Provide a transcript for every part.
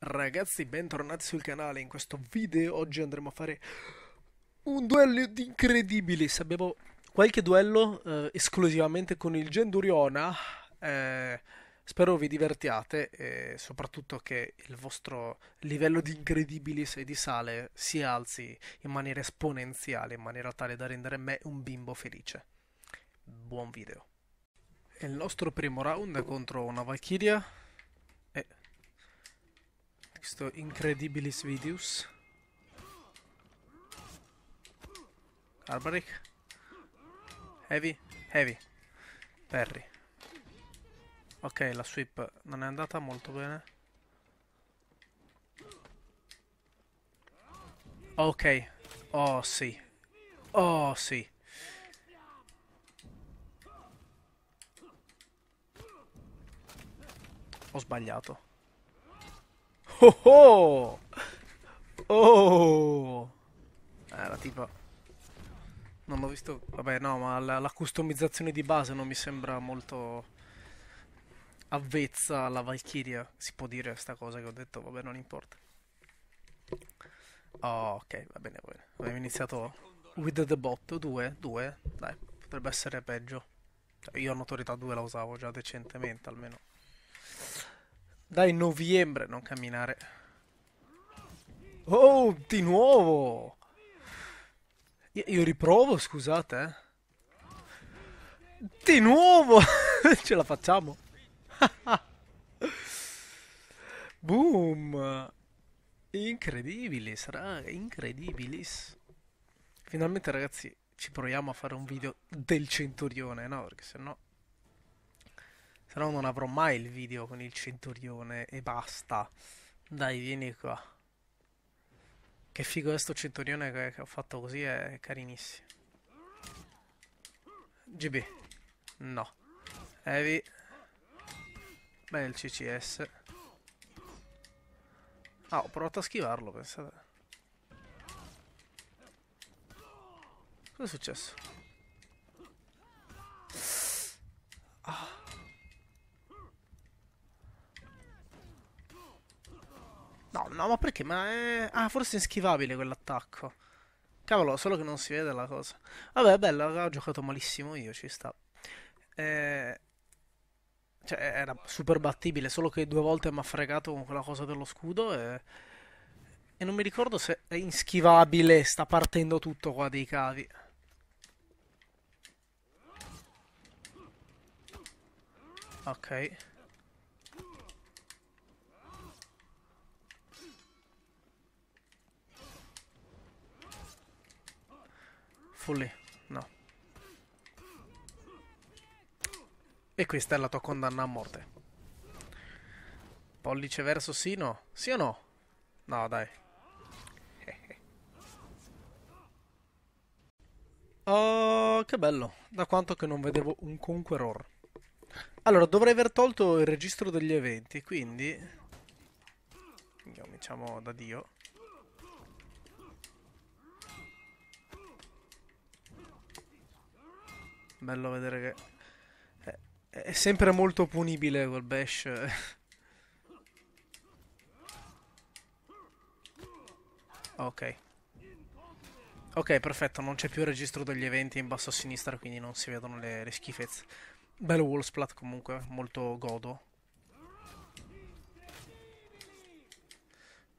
Ragazzi bentornati sul canale, in questo video oggi andremo a fare un duello di incredibili Se abbiamo qualche duello eh, esclusivamente con il Genduriona eh, Spero vi divertiate e soprattutto che il vostro livello di incredibilis e di sale si alzi in maniera esponenziale In maniera tale da rendere me un bimbo felice Buon video È Il nostro primo round contro una Valkyria questo incredibilis videus. Arbaric. Heavy, heavy. Perry. Ok, la sweep non è andata molto bene. Ok. Oh sì. Oh sì. Ho sbagliato. Oh oh! Oh! Eh, era tipo... Non l'ho visto... Vabbè, no, ma la, la, customizzazione di base non mi sembra molto avvezza alla Valkyria. Si può dire sta cosa che ho detto, vabbè, non importa. Oh, ok, va bene, va bene. Abbiamo iniziato with the bot. 2? 2? Dai, potrebbe essere peggio. Cioè, io a notorietà 2 la usavo già decentemente, almeno. Dai, novembre, non camminare. Oh, di nuovo! Io, io riprovo, scusate. Eh. Di nuovo! Ce la facciamo. Boom! Incredibilis, raga, incredibilis. Finalmente, ragazzi, ci proviamo a fare un video del centurione, no? Perché sennò... Però non avrò mai il video con il centurione e basta. Dai, vieni qua. Che figo è sto centurione che, ho fatto così, è carinissimo. GB. No. Heavy. Bene il CCS. Ah, ho provato a schivarlo, pensate. Cosa è successo? No, no, ma perché? Ma è... Ah, forse è inschivabile quell'attacco. Cavolo, solo che non si vede la cosa. Vabbè, bello, ho giocato malissimo io, ci sta. Eh... Cioè, era super battibile, solo che due volte mi ha fregato con quella cosa dello scudo e... E non mi ricordo se è inschivabile, sta partendo tutto qua dei cavi. Ok. fully? No. E questa è la tua condanna a morte. Pollice verso sì no? Sì o no? No, dai. oh, che bello. Da quanto che non vedevo un Conqueror. Allora, dovrei aver tolto il registro degli eventi, quindi... Cominciamo da Dio. Bello vedere che... È, è sempre molto punibile quel bash. ok. Ok, perfetto, non c'è più il registro degli eventi in basso a sinistra, quindi non si vedono le, le schifezze. Bello wall splat comunque, molto godo.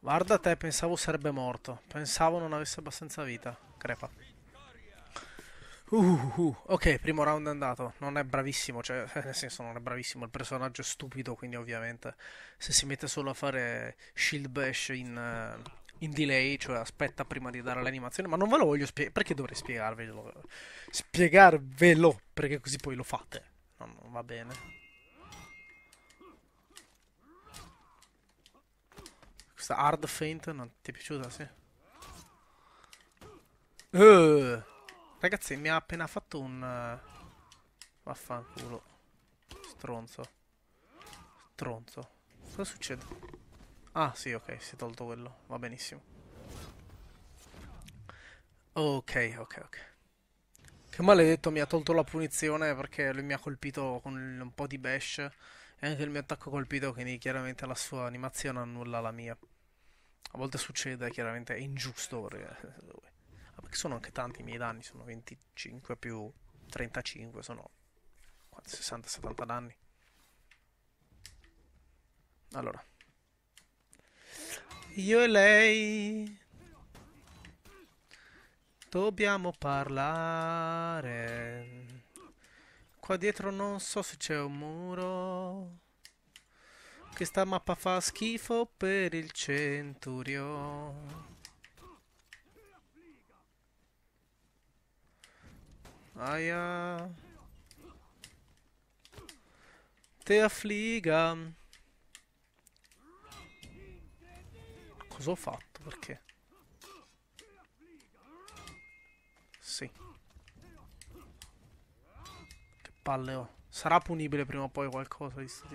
Guarda te, pensavo sarebbe morto. Pensavo non avesse abbastanza vita. Crepa. Uh, uh, uh, ok, primo round è andato. Non è bravissimo, cioè, nel senso, non è bravissimo. Il personaggio è stupido, quindi, ovviamente, se si mette solo a fare shield bash in, uh, in delay, cioè aspetta prima di dare l'animazione. Ma non ve lo voglio spiegare. Perché dovrei spiegarvelo? Spiegarvelo perché così poi lo fate. No, non va bene. Questa hard feint non ti è piaciuta, sì? Uh. Ragazzi, mi ha appena fatto un... Eh, vaffanculo. Stronzo. Stronzo. Cosa succede? Ah, sì, ok, si è tolto quello. Va benissimo. Ok, ok, ok. Che maledetto mi ha tolto la punizione perché lui mi ha colpito con un po' di bash. E anche il mio attacco colpito, quindi chiaramente la sua animazione annulla la mia. A volte succede, chiaramente è ingiusto perché che sono anche tanti i miei danni, sono 25 più 35, sono 60-70 danni. Allora. Io e lei dobbiamo parlare. Qua dietro non so se c'è un muro. Questa mappa fa schifo per il centurio. Aia. Te affliga. Cosa ho fatto? Perché? Sì. Che palle ho. Sarà punibile prima o poi qualcosa di sto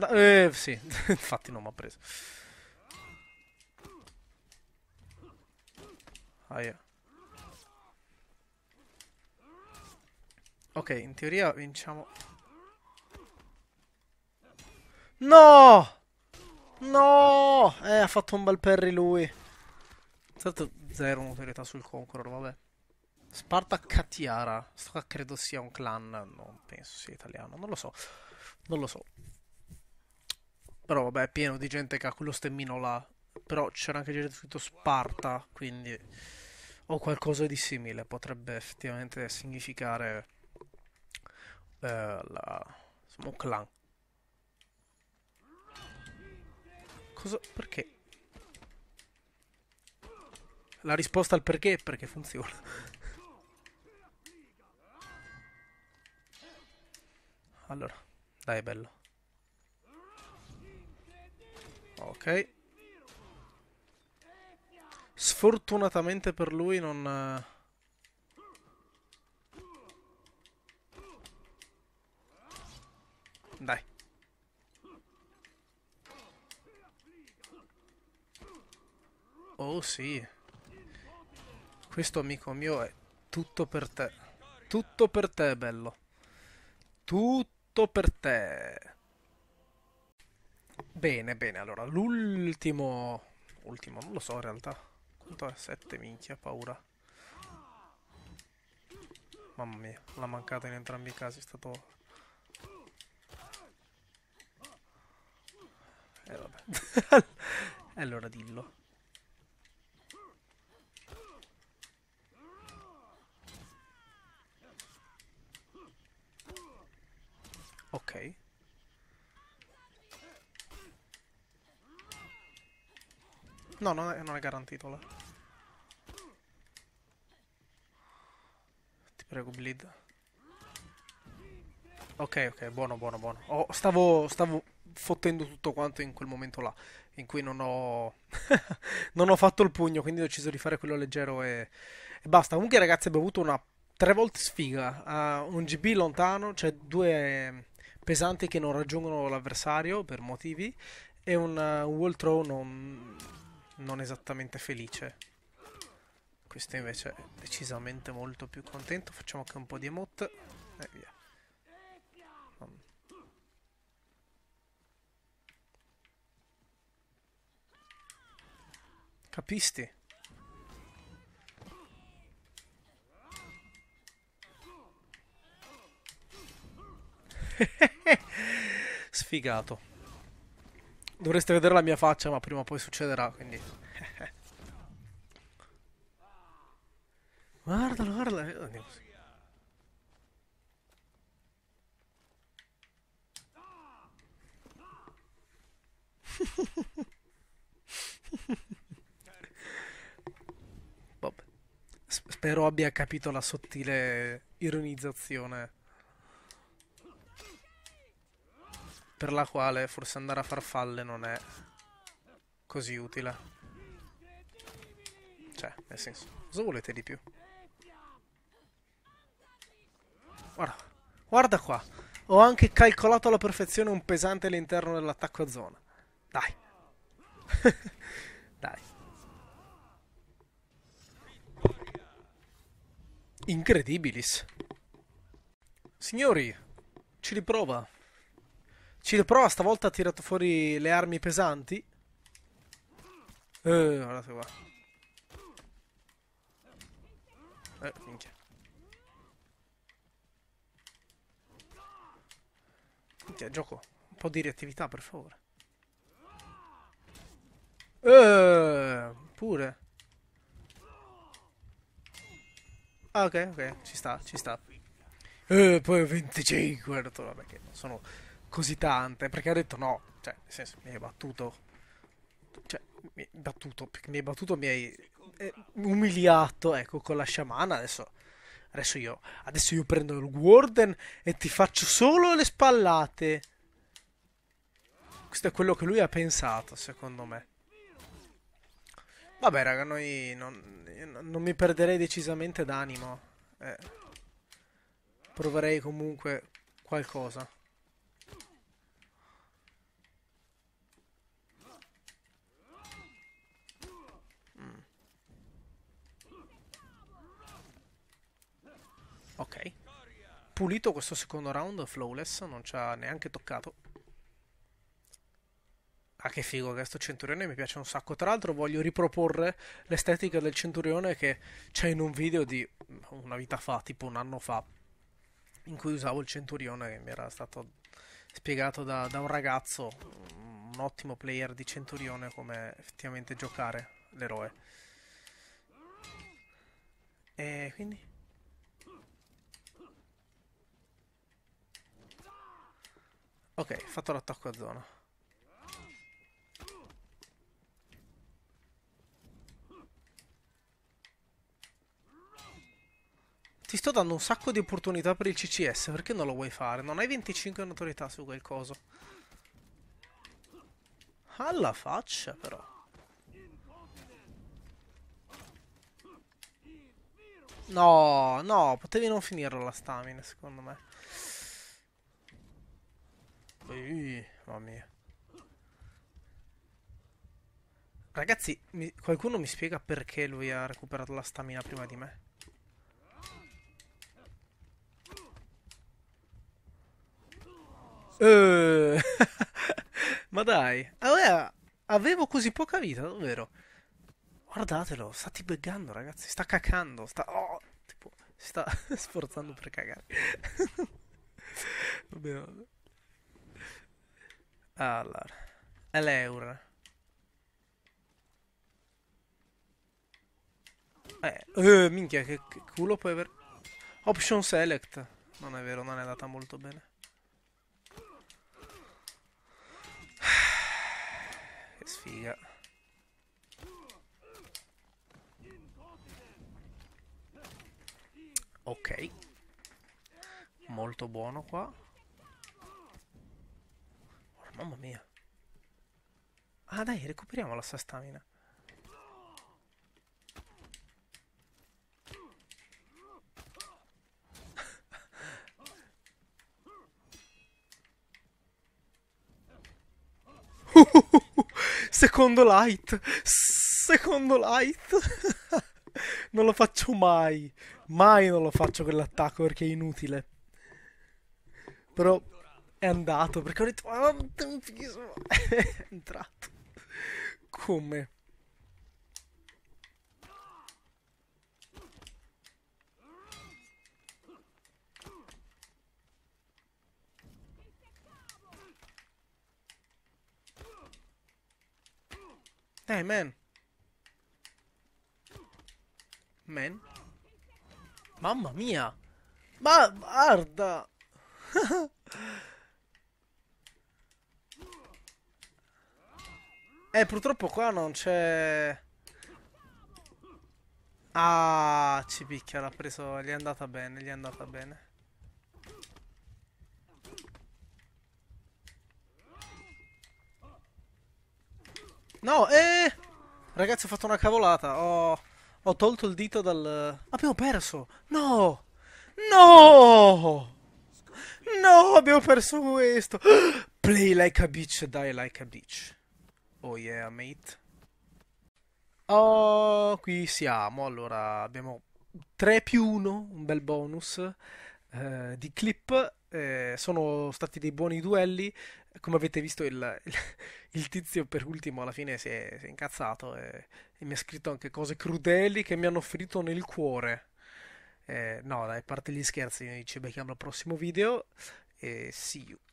ta Eh, sì, infatti non mi ha preso. Ah, Ok, in teoria vinciamo... No! No! Eh, ha fatto un bel perry lui. Tanto zero notorietà sul Conqueror, vabbè. Sparta Catiara. Sto credo sia un clan, non penso sia italiano, non lo so. Non lo so. Però vabbè, è pieno di gente che ha quello stemmino là. Però c'era anche gente scritto Sparta, quindi... O qualcosa di simile potrebbe effettivamente significare... Eh, la... Insomma, un clan. Cosa... Perché? La risposta al perché è perché funziona. allora, dai è bello. Ok. Sfortunatamente per lui non... Eh. Dai. Oh sì. Questo amico mio è tutto per te. Tutto per te, bello. Tutto per te. Bene, bene, allora l'ultimo... Ultimo, non lo so in realtà. Quanto è? Sette minchia, paura. Mamma mia, la mancata in entrambi i casi, è stato... E eh, vabbè. allora dillo. Ok. No, non è, non è garantito là. Ti prego, bleed. Ok, ok, buono, buono, buono. Oh, stavo, stavo fottendo tutto quanto in quel momento là, in cui non ho, non ho fatto il pugno, quindi ho deciso di fare quello leggero e, e basta. Comunque ragazzi abbiamo avuto una tre volte sfiga, uh, un GB lontano, cioè due pesanti che non raggiungono l'avversario per motivi, e un uh, wall Throne non non esattamente felice. Questo invece è decisamente molto più contento. Facciamo anche un po' di emote e eh, via. Capisti? Sfigato. Dovreste vedere la mia faccia, ma prima o poi succederà, quindi... guardalo, guardalo. Andiamo. Eh, Vabbè. Spero abbia capito la sottile ironizzazione. per la quale forse andare a farfalle non è così utile. Cioè, nel senso, cosa volete di più? Guarda, guarda qua. Ho anche calcolato alla perfezione un pesante all'interno dell'attacco a zona. Dai. Dai. Incredibilis. Signori, ci riprova. Ci prova, stavolta ha tirato fuori le armi pesanti. Eh, guardate qua. Eh, minchia. Minchia, gioco. Un po' di reattività, per favore. Eh, pure. Ah, ok, ok, ci sta, ci sta. Eh, poi 25, ho vabbè, che sono così tante, perché ha detto no, cioè, nel senso, mi hai battuto, cioè, mi hai battuto, mi hai battuto, mi hai eh, umiliato, ecco, con la sciamana, adesso, adesso io, adesso io prendo il warden e ti faccio solo le spallate. Questo è quello che lui ha pensato, secondo me. Vabbè, raga, noi non, non mi perderei decisamente d'animo. Eh, proverei comunque qualcosa. pulito questo secondo round, flawless, non ci ha neanche toccato. Ah, che figo, che questo centurione mi piace un sacco. Tra l'altro voglio riproporre l'estetica del centurione che c'è in un video di una vita fa, tipo un anno fa, in cui usavo il centurione che mi era stato spiegato da, da un ragazzo, un ottimo player di centurione, come effettivamente giocare l'eroe. E quindi... Ok, fatto l'attacco a zona. Ti sto dando un sacco di opportunità per il CCS, perché non lo vuoi fare? Non hai 25 notorietà su quel coso. Alla faccia, però. No, no, potevi non finirlo la stamina, secondo me. Ui, mamma mia. Ragazzi, mi, qualcuno mi spiega perché lui ha recuperato la stamina prima di me? Uh, ma dai, allora, avevo così poca vita, davvero. Guardatelo, sta tibeggando, ragazzi, sta cacando, sta... Oh, tipo, si sta sforzando per cagare. vabbè, vabbè. Allora, l'euro. Eh, eh, minchia, che, che culo puoi aver... Option select. Non è vero, non è andata molto bene. Che sfiga. Ok. Molto buono qua mamma mia. Ah dai, recuperiamo la sua stamina. Secondo Light. Secondo Light. non lo faccio mai. Mai non lo faccio quell'attacco perché è inutile. Però è andato perché ho detto ah, un è entrato come Dai, eh, man. Man. Mamma mia. Ma guarda. Eh, purtroppo qua non c'è... Ah, ci picchia, l'ha preso, gli è andata bene, gli è andata bene. No, eh! Ragazzi, ho fatto una cavolata. Ho, ho tolto il dito dal... Abbiamo perso! No! No! No, abbiamo perso questo! Play like a bitch, die like a bitch. Oh yeah, mate. Oh, qui siamo. Allora, abbiamo 3 più 1, un bel bonus eh, di clip. Eh, sono stati dei buoni duelli. Come avete visto, il, il, il tizio per ultimo alla fine si è, si è incazzato e, e, mi ha scritto anche cose crudeli che mi hanno ferito nel cuore. Eh, no, dai, parte gli scherzi, ci becchiamo al prossimo video e see you.